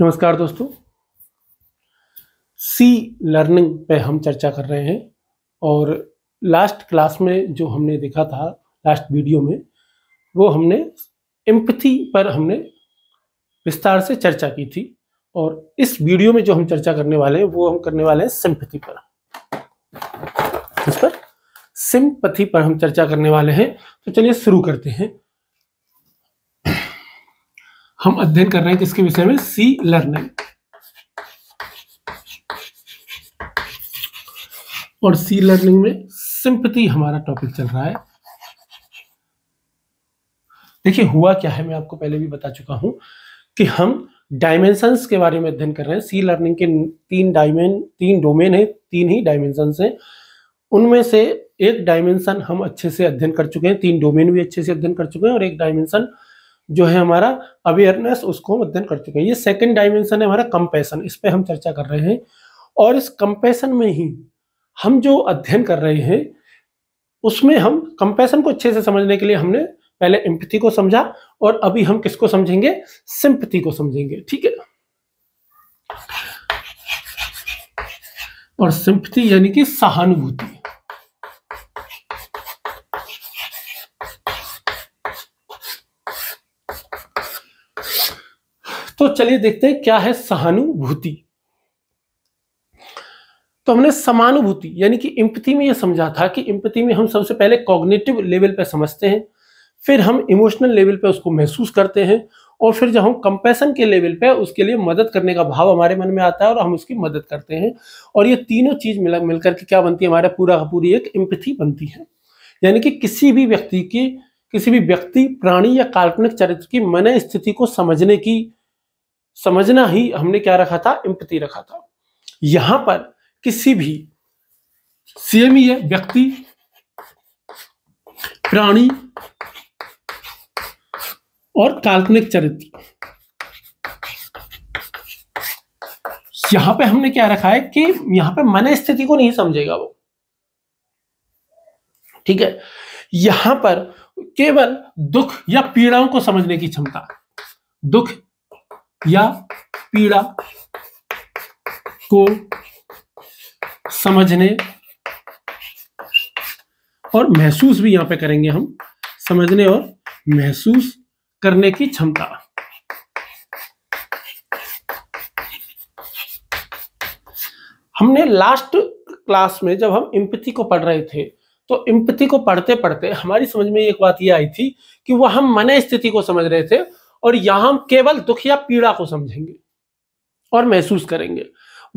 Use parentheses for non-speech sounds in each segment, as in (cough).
नमस्कार दोस्तों सी लर्निंग पे हम चर्चा कर रहे हैं और लास्ट क्लास में जो हमने देखा था लास्ट वीडियो में वो हमने एम्पथी पर हमने विस्तार से चर्चा की थी और इस वीडियो में जो हम चर्चा करने वाले हैं वो हम करने वाले हैं सिंपथी पर इस पर सिंपथी पर हम चर्चा करने वाले हैं तो चलिए शुरू करते हैं हम अध्ययन कर रहे हैं किसके विषय में सी लर्निंग और सी लर्निंग में सिंपति हमारा टॉपिक चल रहा है देखिए हुआ क्या है मैं आपको पहले भी बता चुका हूं कि हम डायमेंशंस के बारे में अध्ययन कर रहे हैं सी लर्निंग के तीन डायमें तीन डोमेन है तीन ही डायमेंशन है उनमें से एक डायमेंशन हम अच्छे से अध्ययन कर चुके हैं तीन डोमेन भी अच्छे से अध्ययन कर चुके हैं और एक डायमेंशन जो है हमारा अवेयरनेस उसको हम अध्ययन कर चुके हैं ये सेकंड डायमेंशन है हमारा कंपेशन इस पर हम चर्चा कर रहे हैं और इस कंपेशन में ही हम जो अध्ययन कर रहे हैं उसमें हम कंपेशन को अच्छे से समझने के लिए हमने पहले इम्पति को समझा और अभी हम किसको समझेंगे सिंपति को समझेंगे ठीक है और सिंपति यानी कि सहानुभूति चलिए देखते हैं क्या है सहानुभूति तो हमने समानुभूति यानी कि इम्पति में यह समझा था कि इम्पति में हम सबसे पहले कॉग्नेटिव लेवल पर समझते हैं फिर हम इमोशनल लेवल पर उसको महसूस करते हैं और फिर जब हम कंपेसन के लेवल पे उसके लिए मदद करने का भाव हमारे मन में आता है और हम उसकी मदद करते हैं और ये तीनों चीज़ मिला मिलकर के क्या बनती है हमारा पूरा पूरी एक इम्पथी बनती है यानी कि किसी भी व्यक्ति की किसी भी व्यक्ति प्राणी या काल्पनिक चरित्र की मन स्थिति को समझने की समझना ही हमने क्या रखा था इम्पति रखा था यहां पर किसी भी सेम ही है व्यक्ति प्राणी और काल्पनिक चरित्र यहां पे हमने क्या रखा है कि यहां पे मन स्थिति को नहीं समझेगा वो ठीक है यहां पर केवल दुख या पीड़ाओं को समझने की क्षमता दुख या पीड़ा को समझने और महसूस भी यहां पे करेंगे हम समझने और महसूस करने की क्षमता हमने लास्ट क्लास में जब हम इम्पति को पढ़ रहे थे तो इम्पति को पढ़ते पढ़ते हमारी समझ में एक बात यह आई थी कि वह हम मन स्थिति को समझ रहे थे और यहां हम केवल दुख या पीड़ा को समझेंगे और महसूस करेंगे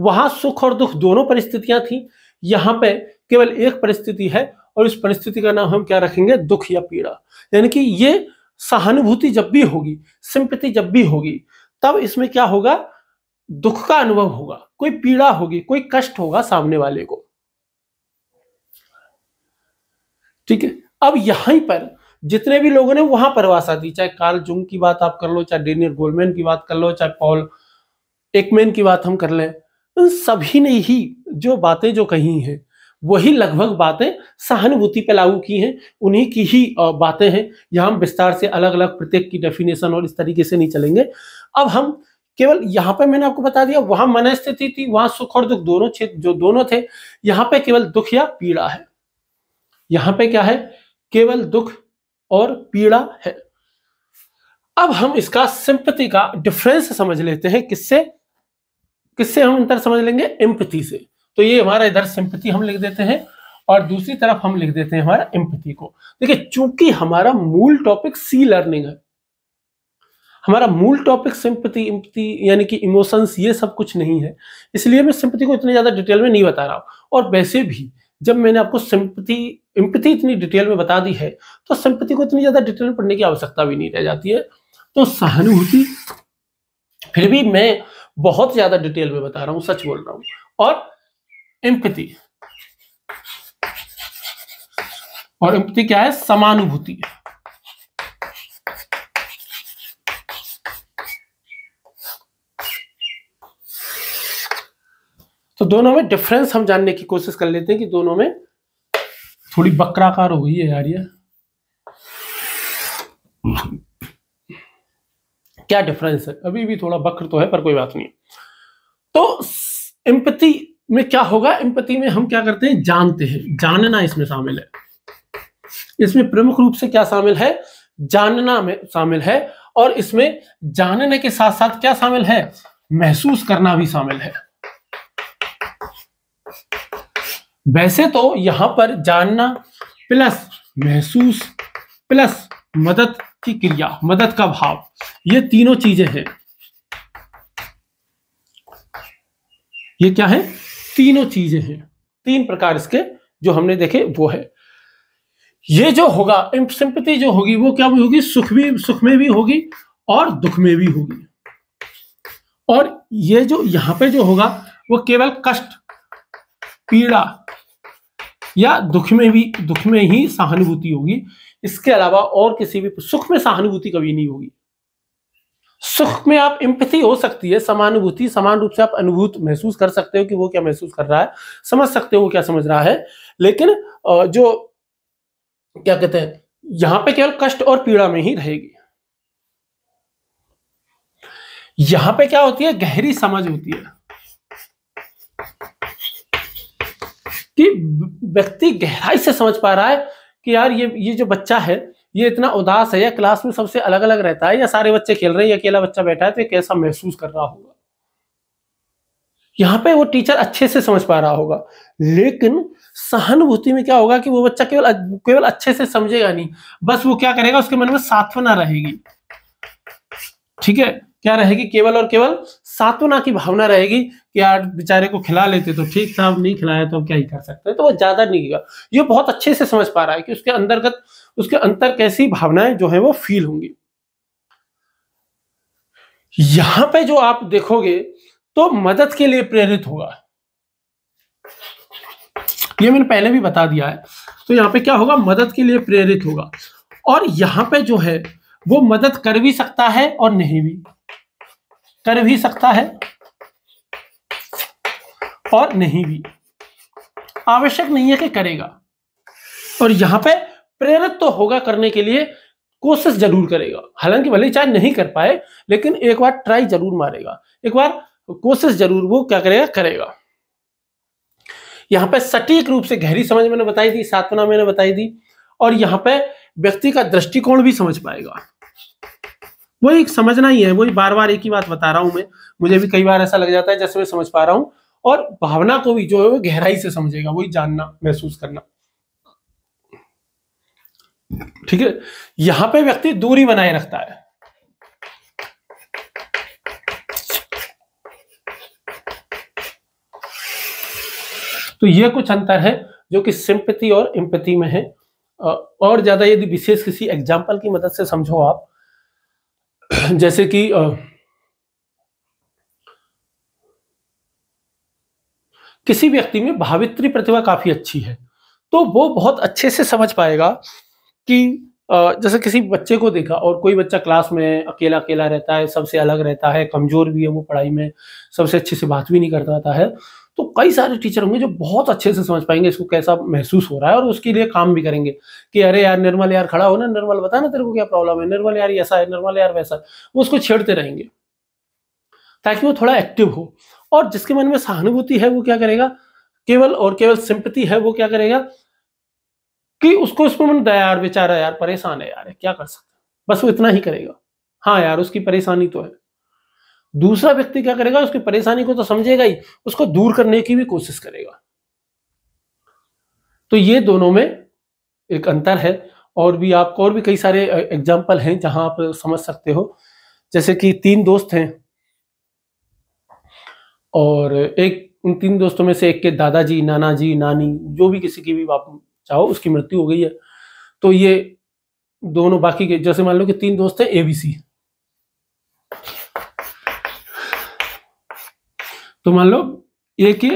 वहां सुख और दुख दोनों परिस्थितियां थी यहां पे केवल एक परिस्थिति है और इस परिस्थिति का नाम हम क्या रखेंगे दुख या पीड़ा यानी कि ये सहानुभूति जब भी होगी सिंपति जब भी होगी तब इसमें क्या होगा दुख का अनुभव होगा कोई पीड़ा होगी कोई कष्ट होगा सामने वाले को ठीक है अब यहीं पर जितने भी लोगों ने वहां वासा दी चाहे कार्ल जुंग की बात आप कर लो चाहे डेनियर गोलमैन की बात कर लो चाहे पॉल एकमैन की बात हम कर लें उन सभी ने ही जो बातें जो कही हैं वही लगभग बातें सहानुभूति पे लागू की हैं उन्हीं की ही बातें हैं यहाँ हम विस्तार से अलग अलग प्रत्येक की डेफिनेशन और इस तरीके से नहीं चलेंगे अब हम केवल यहाँ पे मैंने आपको बता दिया वहां मन स्थिति थी वहां सुख और दुख दोनों क्षेत्र जो दोनों थे यहाँ पे केवल दुख या पीड़ा है यहाँ पे क्या है केवल दुख और पीड़ा है अब हम इसका सिंपति का डिफरेंस समझ लेते हैं किससे किससे हम अंतर समझ लेंगे एम्पति से तो ये हमारा इधर सिंपति हम लिख देते हैं और दूसरी तरफ हम लिख देते हैं हमारा एम्पति को देखिए चूंकि हमारा मूल टॉपिक सी लर्निंग है हमारा मूल टॉपिक सिंपति इम्पति यानी कि इमोशंस ये सब कुछ नहीं है इसलिए मैं सिंपति को इतने ज़्यादा डिटेल में नहीं बता रहा हूं और वैसे भी जब मैंने आपको सिंपथी इम्पथी इतनी डिटेल में बता दी है तो सिंपथी को इतनी ज्यादा डिटेल में पढ़ने की आवश्यकता भी नहीं रह जाती है तो सहानुभूति फिर भी मैं बहुत ज्यादा डिटेल में बता रहा हूं सच बोल रहा हूं और इम्पथी और इम्पथी क्या है समानुभूति है तो दोनों में डिफरेंस हम जानने की कोशिश कर लेते हैं कि दोनों में थोड़ी बकराकार हो गई है यार ये क्या डिफरेंस है अभी भी थोड़ा बकर तो है पर कोई बात नहीं तो एम्पति में क्या होगा एम्पति में हम क्या करते हैं जानते हैं जानना इसमें शामिल है इसमें प्रमुख रूप से क्या शामिल है जानना में शामिल है और इसमें जानने के साथ साथ क्या शामिल है महसूस करना भी शामिल है वैसे तो यहां पर जानना प्लस महसूस प्लस मदद की क्रिया मदद का भाव ये तीनों चीजें हैं ये क्या है तीनों चीजें हैं तीन प्रकार इसके जो हमने देखे वो है ये जो होगा सिंपति जो होगी वो क्या भी होगी सुख भी सुख में भी होगी और दुख में भी होगी और ये जो यहां पे जो होगा वो केवल कष्ट पीड़ा या दुख में भी दुख में ही सहानुभूति होगी इसके अलावा और किसी भी सुख में सहानुभूति कभी नहीं होगी सुख में आप इम्पति हो सकती है समानुभूति समान रूप से आप अनुभूत महसूस कर सकते हो कि वो क्या महसूस कर रहा है समझ सकते हो क्या समझ रहा है लेकिन जो क्या कहते हैं यहां पे केवल कष्ट और पीड़ा में ही रहेगी यहां पे क्या होती है गहरी समझ होती है भी व्यक्ति गहराई से समझ पा रहा है कि यार ये ये जो बच्चा है ये इतना उदास है या क्लास में सबसे अलग अलग रहता है या सारे बच्चे खेल रहे हैं या अकेला बच्चा बैठा है तो ये कैसा महसूस कर रहा होगा यहाँ पे वो टीचर अच्छे से समझ पा रहा होगा लेकिन सहानुभूति में क्या होगा कि वो बच्चा केवल केवल अच्छे से समझेगा नहीं बस वो क्या करेगा उसके मन में सात्वना रहेगी ठीक है क्या रहेगी केवल और केवल सातवना की भावना रहेगी कि यार बेचारे को खिला लेते तो ठीक था नहीं खिलाया तो हम क्या ही कर सकते तो वो ज्यादा नहीं गया ये बहुत अच्छे से समझ पा रहा है कि उसके अंतर्गत उसके अंतर कैसी भावनाएं जो है वो फील होंगी यहां पे जो आप देखोगे तो मदद के लिए प्रेरित होगा ये मैंने पहले भी बता दिया है तो यहां पे क्या होगा मदद के लिए प्रेरित होगा और यहां पे जो है वो मदद कर भी सकता है और नहीं भी कर भी सकता है और नहीं भी आवश्यक नहीं है कि करेगा और यहां पे प्रेरित तो होगा करने के लिए कोशिश जरूर करेगा हालांकि भले चाहे नहीं कर पाए लेकिन एक बार ट्राई जरूर मारेगा एक बार कोशिश जरूर वो क्या करेगा करेगा यहाँ पे सटीक रूप से गहरी समझ मैंने बताई दी सात्वना मैंने बताई दी और यहाँ पे व्यक्ति का दृष्टिकोण भी समझ पाएगा वो एक समझना ही है वही बार बार एक ही बात बता रहा हूं मैं मुझे भी कई बार ऐसा लग जाता है जैसे मैं समझ पा रहा हूं और भावना को भी जो है वो गहराई से समझेगा वही जानना महसूस करना ठीक है यहां पे व्यक्ति दूरी बनाए रखता है तो ये कुछ अंतर है जो कि सिंपति और इम्पति में है और ज्यादा यदि विशेष किसी एग्जाम्पल की मदद से समझो आप (coughs) जैसे कि किसी व्यक्ति में भावित्री प्रतिभा काफी अच्छी है तो वो बहुत अच्छे से समझ पाएगा कि जैसे किसी बच्चे को देखा और कोई बच्चा क्लास में अकेला अकेला रहता है सबसे अलग रहता है कमजोर भी है वो पढ़ाई में सबसे अच्छे से बात भी नहीं कर है तो कई सारे टीचर होंगे जो बहुत अच्छे से समझ पाएंगे इसको कैसा महसूस हो रहा है और उसके लिए काम भी करेंगे कि अरे यार निर्मल यार खड़ा हो ना निर्मल बता ना तेरे को क्या प्रॉब्लम है निर्मल यार ऐसा है निर्मल यार वैसा वो उसको छेड़ते रहेंगे ताकि वो थोड़ा एक्टिव हो और जिसके मन में सहानुभूति है वो क्या करेगा केवल और केवल सिंपति है वो क्या करेगा कि उसको उसमें मन दया यार बेचारा यार परेशान है यार क्या कर सकते बस वो इतना ही करेगा हाँ यार उसकी परेशानी तो है दूसरा व्यक्ति क्या करेगा उसकी परेशानी को तो समझेगा ही उसको दूर करने की भी कोशिश करेगा तो ये दोनों में एक अंतर है और भी आपको और भी कई सारे एग्जाम्पल हैं जहां आप समझ सकते हो जैसे कि तीन दोस्त हैं और एक उन तीन दोस्तों में से एक के दादाजी नाना जी नानी जो भी किसी की भी आप चाहो उसकी मृत्यु हो गई है तो ये दोनों बाकी के जैसे मान लो कि तीन दोस्त हैं एबीसी तो मान लो ए के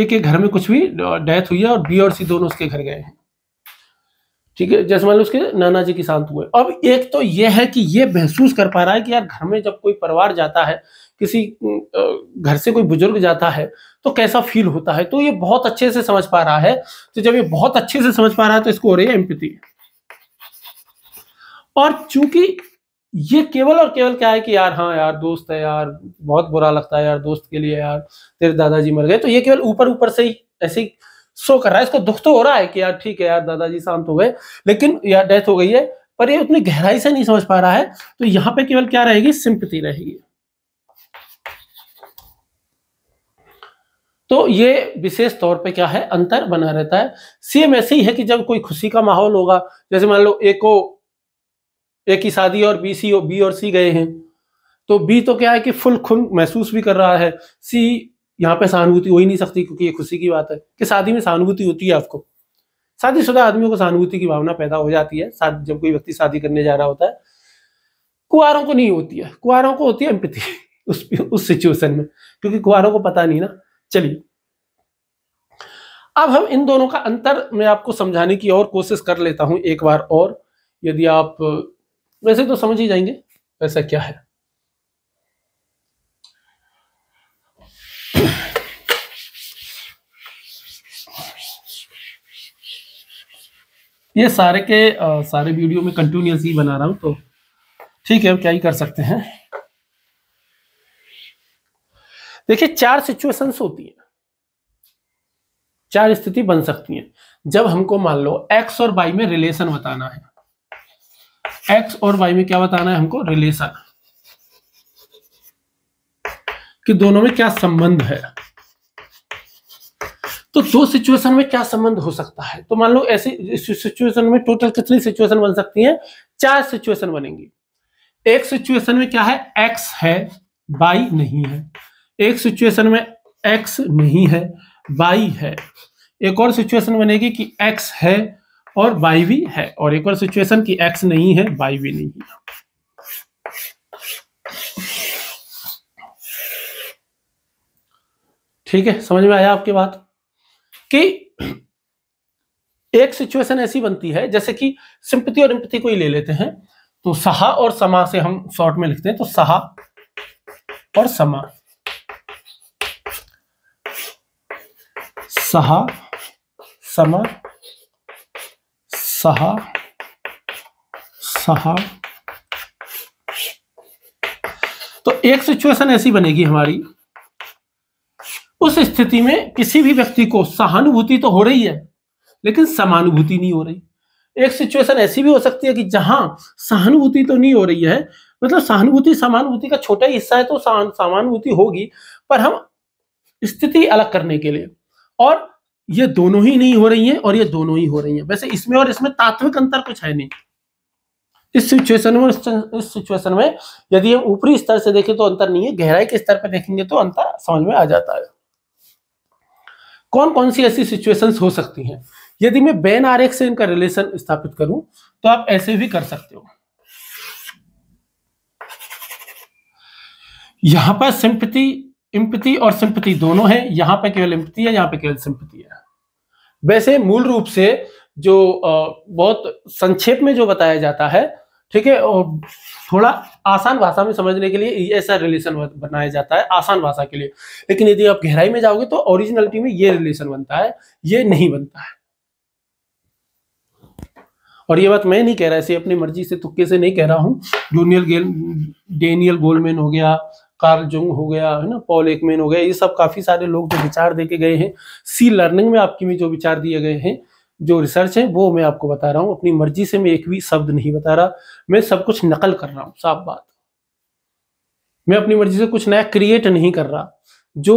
ए के घर में कुछ भी डेथ हुई है और बी और सी दोनों उसके घर गए हैं ठीक है जैसे मान लो उसके नाना जी की शांत हुए अब एक तो यह है कि ये महसूस कर पा रहा है कि यार घर में जब कोई परिवार जाता है किसी घर से कोई बुजुर्ग जाता है तो कैसा फील होता है तो ये बहुत अच्छे से समझ पा रहा है तो जब ये बहुत अच्छे से समझ पा रहा है तो इसको हो रही है एम्पति और चूंकि ये केवल और केवल क्या है कि यार हाँ यार दोस्त है यार बहुत बुरा लगता है यार दोस्त के लिए यार तेरे दादाजी मर गए तो ये केवल ऊपर ऊपर से ही ऐसे ही शो कर रहा है इसको दुख तो हो रहा है कि यार ठीक है यार दादाजी शांत हो गए लेकिन यार डेथ हो गई है पर ये उतनी गहराई से नहीं समझ पा रहा है तो यहाँ पे केवल क्या रहेगी सिंपति रहेगी तो ये विशेष तौर पे क्या है अंतर बना रहता है सेम ऐसे ही है कि जब कोई खुशी का माहौल होगा जैसे मान लो एक को ए की शादी और बी सी और बी और सी गए हैं तो बी तो क्या है कि फुल खुन महसूस भी कर रहा है सी यहाँ पे सहानुभूति हो ही नहीं सकती क्योंकि ये खुशी की बात है कि शादी में सहानुभूति होती है आपको शादीशुदा आदमियों को सहानुभूति की भावना पैदा हो जाती है जब कोई व्यक्ति शादी करने जा रहा होता है कुआरों को नहीं होती है कुआरों को होती है एम्पति (laughs) उस उस सिचुएशन में क्योंकि कुआरों को पता नहीं ना चलिए अब हम इन दोनों का अंतर मैं आपको समझाने की और कोशिश कर लेता हूं एक बार और यदि आप वैसे तो समझ ही जाएंगे वैसा क्या है ये सारे के आ, सारे वीडियो में कंटिन्यूसली बना रहा हूं तो ठीक है क्या ही कर सकते हैं देखिए चार सिचुएशंस होती हैं चार स्थिति बन सकती हैं जब हमको मान लो एक्स और वाई में रिलेशन बताना है एक्स और वाई में क्या बताना है हमको रिलेशन कि दोनों में क्या संबंध है तो दो सिचुएशन में क्या संबंध हो सकता है तो मान लो ऐसे सिचुएशन में टोटल कितनी सिचुएशन बन सकती है चार सिचुएशन बनेंगी एक सिचुएशन में क्या है एक्स है बाई नहीं है एक सिचुएशन में एक्स नहीं है बाई है एक और सिचुएशन बनेगी कि एक्स है और बाई भी है और एक और सिचुएशन की एक्स नहीं है बाई भी नहीं है ठीक है समझ में आया आपकी बात कि एक सिचुएशन ऐसी बनती है जैसे कि सिंपति और इंपति को ही ले लेते हैं तो सहा और समा से हम शॉर्ट में लिखते हैं तो सहा और समा सहा समा सह सह तो एक सिचुएशन ऐसी बनेगी हमारी उस स्थिति में किसी भी व्यक्ति को सहानुभूति तो हो रही है लेकिन समानुभूति नहीं हो रही एक सिचुएशन ऐसी भी हो सकती है कि जहां सहानुभूति तो नहीं हो रही है मतलब सहानुभूति समानुभूति का छोटा हिस्सा है तो समानुभूति होगी पर हम स्थिति अलग करने के लिए और ये दोनों ही नहीं हो रही हैं और ये दोनों ही हो रही हैं वैसे इसमें और इसमें तात्विक अंतर कुछ है नहीं इस सिचुएशन में इस सिचुएशन में यदि हम ऊपरी स्तर से देखें तो अंतर नहीं है गहराई के स्तर पर देखेंगे तो अंतर समझ में आ जाता है कौन कौन सी ऐसी सिचुएशंस हो सकती हैं यदि मैं बैन आर से इनका रिलेशन स्थापित करूं तो आप ऐसे भी कर सकते हो यहां पर सिंपति इम्पति और सिंपति दोनों है यहां पर केवल इम्पति है यहां पर केवल सिंपति है वैसे मूल रूप से जो बहुत संक्षेप में जो बताया जाता है ठीक है और थोड़ा आसान भाषा में समझने के लिए ऐसा रिलेशन बनाया जाता है आसान भाषा के लिए लेकिन यदि आप गहराई में जाओगे तो ओरिजिनलिटी में ये रिलेशन बनता है ये नहीं बनता है और ये बात मैं नहीं कह रहा ऐसे अपनी मर्जी से तुक्के से नहीं कह रहा हूँ जूनियर गेल डेनियल गोलमेन हो गया कार्ल जुंग हो गया है ना पॉल एकमेन हो गया ये सब काफी सारे लोग जो विचार देके गए हैं सी लर्निंग में आपके भी जो विचार दिए गए हैं जो रिसर्च है वो मैं आपको बता रहा हूँ अपनी मर्जी से मैं एक भी शब्द नहीं बता रहा मैं सब कुछ नकल कर रहा हूँ साफ बात मैं अपनी मर्जी से कुछ नया क्रिएट नहीं कर रहा जो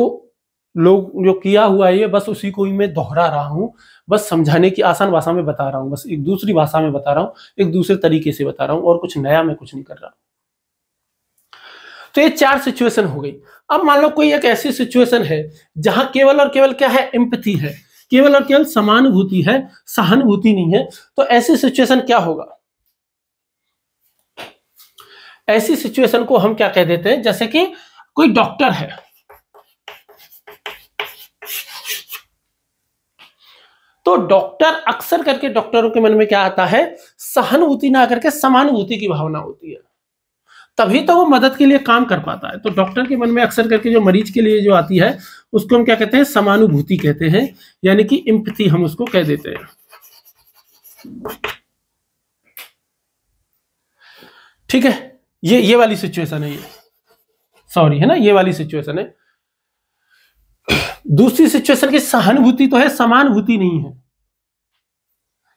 लोग जो किया हुआ है बस उसी को ही मैं दोहरा रहा हूँ बस समझाने की आसान भाषा में बता रहा हूँ बस एक दूसरी भाषा में बता रहा हूँ एक दूसरे तरीके से बता रहा हूँ और कुछ नया मैं कुछ नहीं कर रहा हूँ तो ये चार सिचुएशन हो गई अब मान लो कोई एक ऐसी सिचुएशन है जहां केवल और केवल क्या है एम्पथी है केवल और केवल समानुभूति है सहानुभूति नहीं है तो ऐसी सिचुएशन क्या होगा ऐसी सिचुएशन को हम क्या कह देते हैं जैसे कि कोई डॉक्टर है तो डॉक्टर अक्सर करके डॉक्टरों के मन में क्या आता है सहानुभूति ना करके समानुभूति की भावना होती है तभी तो वो मदद के लिए काम कर पाता है तो डॉक्टर के मन में अक्सर करके जो मरीज के लिए जो आती है उसको हम क्या कहते हैं समानुभूति कहते हैं यानी कि इम्पति हम उसको कह देते हैं ठीक है ये ये वाली सिचुएशन है ये सॉरी है ना ये वाली सिचुएशन है दूसरी सिचुएशन की सहानुभूति तो है समानुभूति नहीं है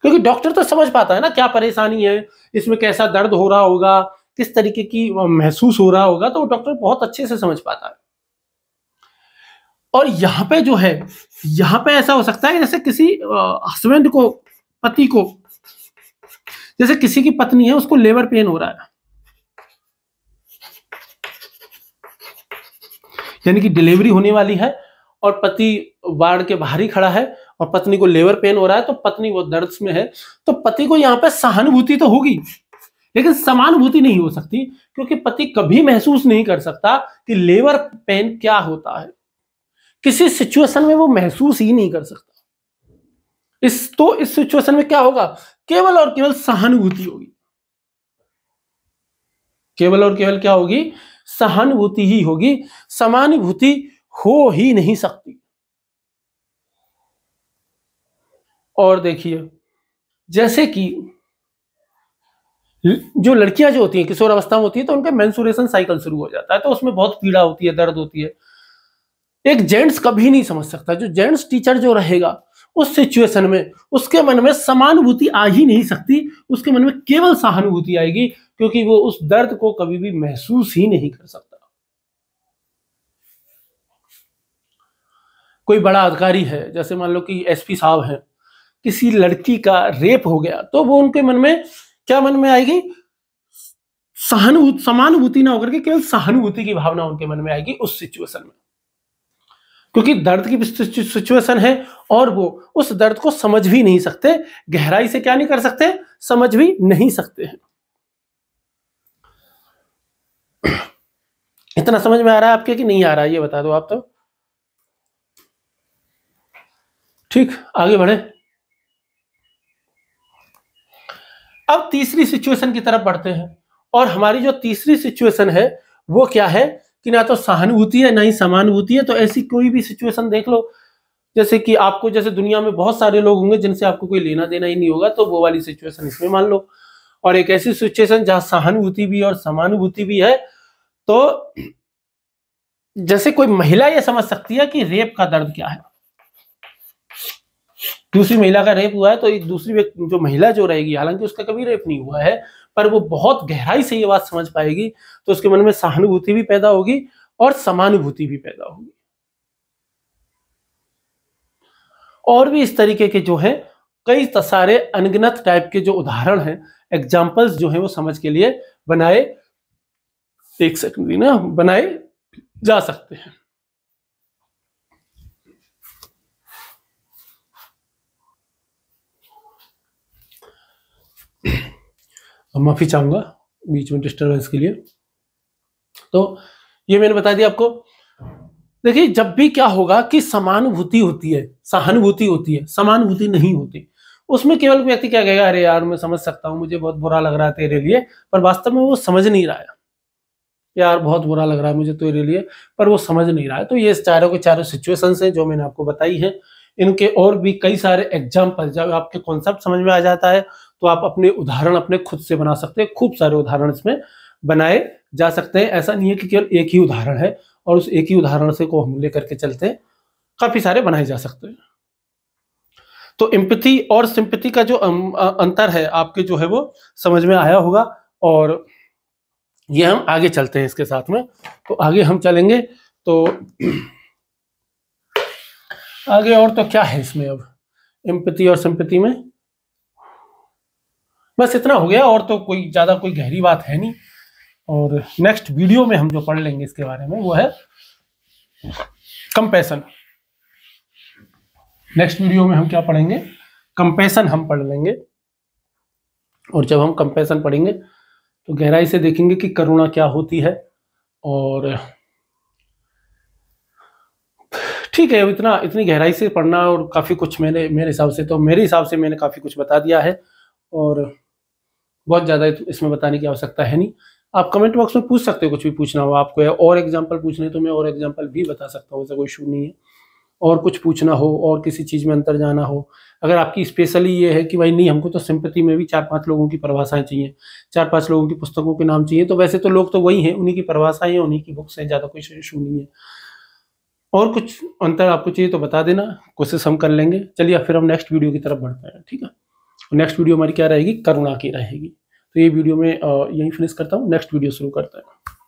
क्योंकि डॉक्टर तो समझ पाता है ना क्या परेशानी है इसमें कैसा दर्द हो रहा होगा किस तरीके की महसूस हो रहा होगा तो डॉक्टर बहुत अच्छे से समझ पाता है और यहाँ पे जो है यहाँ पे ऐसा हो सकता है जैसे किसी हस्बैंड को पति को जैसे किसी की पत्नी है उसको लेबर पेन हो रहा है यानी कि डिलीवरी होने वाली है और पति वार्ड के बाहर ही खड़ा है और पत्नी को लेबर पेन हो रहा है तो पत्नी वो दर्द में है तो पति को यहाँ पे सहानुभूति तो होगी लेकिन समानुभूति नहीं हो सकती क्योंकि पति कभी महसूस नहीं कर सकता कि लेबर पेन क्या होता है किसी सिचुएशन में वो महसूस ही नहीं कर सकता इस तो इस सिचुएशन में क्या होगा केवल और केवल सहानुभूति होगी केवल और केवल क्या होगी सहानुभूति ही होगी समानुभूति हो ही नहीं सकती और देखिए जैसे कि जो लड़कियां जो होती हैं किशोर अवस्था में होती है तो उनके मेंसुरेशन साइकिल शुरू हो जाता है तो उसमें बहुत पीड़ा होती है दर्द होती है एक जेंट्स कभी नहीं समझ सकता जो जेंट्स टीचर जो रहेगा उस सिचुएशन में उसके मन में समानुभूति आ ही नहीं सकती उसके मन में केवल सहानुभूति आएगी क्योंकि वो उस दर्द को कभी भी महसूस ही नहीं कर सकता कोई बड़ा अधिकारी है जैसे मान लो कि एसपी साहब हैं किसी लड़की का रेप हो गया तो वो उनके मन में क्या मन में आएगी सहानुभूति समानुभूति ना होकर केवल सहानुभूति की भावना उनके मन में आएगी उस सिचुएशन में क्योंकि दर्द की सिचुएशन है और वो उस दर्द को समझ भी नहीं सकते गहराई से क्या नहीं कर सकते समझ भी नहीं सकते हैं (clears throat) इतना समझ में आ रहा है आपके कि नहीं आ रहा है ये बता दो आप तो ठीक आगे बढ़े अब तीसरी सिचुएशन की तरफ बढ़ते हैं और हमारी जो तीसरी सिचुएशन है वो क्या है कि ना तो सहानुभूति है ना ही समानुभूति है तो ऐसी कोई भी सिचुएशन देख लो जैसे कि आपको जैसे दुनिया में बहुत सारे लोग होंगे जिनसे आपको कोई लेना देना ही नहीं होगा तो वो वाली सिचुएशन इसमें मान लो और एक ऐसी सिचुएशन जहां सहानुभूति भी और समानुभूति भी है तो जैसे कोई महिला ये समझ सकती है कि रेप का दर्द क्या है दूसरी महिला का रेप हुआ है तो दूसरी व्यक्ति जो महिला जो रहेगी हालांकि उसका कभी रेप नहीं हुआ है पर वो बहुत गहराई से ये बात समझ पाएगी तो उसके मन में सहानुभूति भी पैदा होगी और समानुभूति भी पैदा होगी और भी इस तरीके के जो है कई सारे अनगिनत टाइप के जो उदाहरण हैं एग्जाम्पल्स जो हैं वो समझ के लिए बनाए एक सेकंड ना बनाए जा सकते हैं माफ़ी चाहूंगा बीच में डिस्टर्बेंस के लिए तो ये मैंने बता दिया आपको देखिए जब भी क्या होगा कि समानुभूति होती है सहानुभूति होती है समानुभूति नहीं होती उसमें केवल व्यक्ति क्या कहेगा अरे यार मैं समझ सकता हूं मुझे बहुत बुरा लग रहा है तेरे लिए पर वास्तव में वो समझ नहीं रहा है यार बहुत बुरा लग रहा है मुझे तेरे लिए पर वो समझ नहीं रहा है तो ये चारों के चारों सिचुएशन है जो मैंने आपको बताई है इनके और भी कई सारे एग्जाम्पल जब आपके कॉन्सेप्ट समझ में आ जाता है तो आप अपने उदाहरण अपने खुद से बना सकते हैं खूब सारे उदाहरण इसमें बनाए जा सकते हैं ऐसा नहीं है कि केवल एक ही उदाहरण है और उस एक ही उदाहरण से को हम लेकर के चलते हैं काफी सारे बनाए जा सकते हैं तो एम्पति और सिंपति का जो अं, अंतर है आपके जो है वो समझ में आया होगा और ये हम आगे चलते हैं इसके साथ में तो आगे हम चलेंगे तो (clears throat) आगे और तो क्या है इसमें अब एम्पति और सिंपति में बस इतना हो गया और तो कोई ज़्यादा कोई गहरी बात है नहीं और नेक्स्ट वीडियो में हम जो पढ़ लेंगे इसके बारे में वो है कंपैशन नेक्स्ट वीडियो में हम क्या पढ़ेंगे कंपैशन हम पढ़ लेंगे और जब हम कंपेसन पढ़ेंगे तो गहराई से देखेंगे कि करुणा क्या होती है और ठीक है इतना इतनी गहराई से पढ़ना और काफ़ी कुछ मैंने मेरे हिसाब से तो मेरे हिसाब से मैंने काफ़ी कुछ बता दिया है और बहुत ज़्यादा इसमें बताने की आवश्यकता है नहीं आप कमेंट बॉक्स में पूछ सकते हो कुछ भी पूछना हो आपको या और एग्जाम्पल पूछने तो मैं और एग्जाम्पल भी बता सकता हूँ ऐसा कोई इशू नहीं है और कुछ पूछना हो और किसी चीज़ में अंतर जाना हो अगर आपकी स्पेशली ये है कि भाई नहीं हमको तो सिंपति में भी चार पांच लोगों की परिभाषाएं चाहिए चार पांच लोगों की पुस्तकों के नाम चाहिए तो वैसे तो लोग तो वही हैं उन्हीं की परिभाषाएं हैं उन्हीं की बुक्स हैं ज़्यादा कोई इशू नहीं है और कुछ अंतर आपको चाहिए तो बता देना कोशिश हम कर लेंगे चलिए फिर हम नेक्स्ट वीडियो की तरफ बढ़ते हैं ठीक है नेक्स्ट वीडियो हमारी क्या रहेगी करुणा की रहेगी तो ये वीडियो में यहीं फिनिश करता हूँ नेक्स्ट वीडियो शुरू करता है